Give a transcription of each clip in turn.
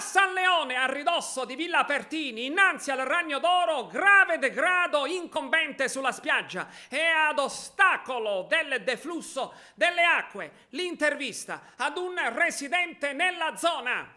San Leone, a ridosso di Villa Pertini, innanzi al Ragno d'Oro, grave degrado incombente sulla spiaggia e ad ostacolo del deflusso delle acque. L'intervista ad un residente nella zona.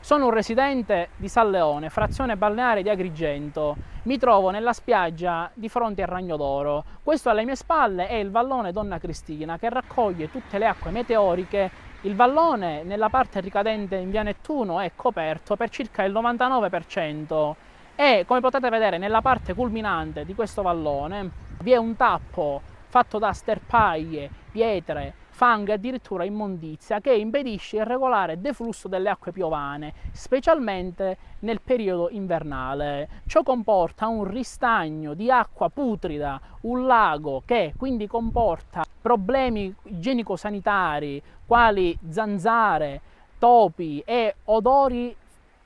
Sono un residente di San Leone, frazione balneare di Agrigento. Mi trovo nella spiaggia di fronte al Ragno d'Oro. Questo alle mie spalle è il vallone Donna Cristina che raccoglie tutte le acque meteoriche il vallone nella parte ricadente in via Nettuno è coperto per circa il 99% e come potete vedere nella parte culminante di questo vallone vi è un tappo fatto da sterpaglie, pietre, fango e addirittura immondizia che impedisce il regolare deflusso delle acque piovane, specialmente nel periodo invernale. Ciò comporta un ristagno di acqua putrida, un lago che quindi comporta problemi igienico-sanitari quali zanzare, topi e odori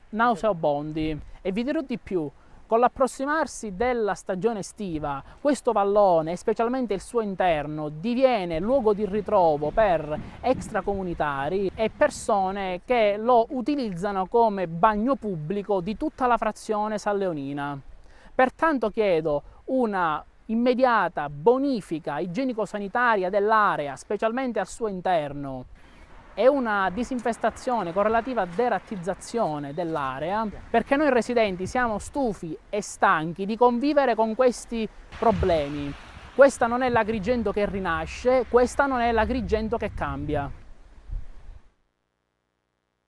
nauseabondi. E vi dirò di più, con l'approssimarsi della stagione estiva, questo vallone, specialmente il suo interno, diviene luogo di ritrovo per extracomunitari e persone che lo utilizzano come bagno pubblico di tutta la frazione San Leonina. Pertanto chiedo una immediata bonifica igienico-sanitaria dell'area, specialmente al suo interno, e una disinfestazione con relativa derattizzazione dell'area, perché noi residenti siamo stufi e stanchi di convivere con questi problemi. Questa non è l'Agrigento che rinasce, questa non è l'Agrigento che cambia.